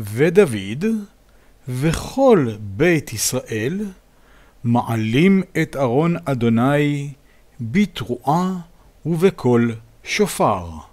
ודוד וכל בית ישראל מעלים את ארון אדוני בתרועה ובקול שופר.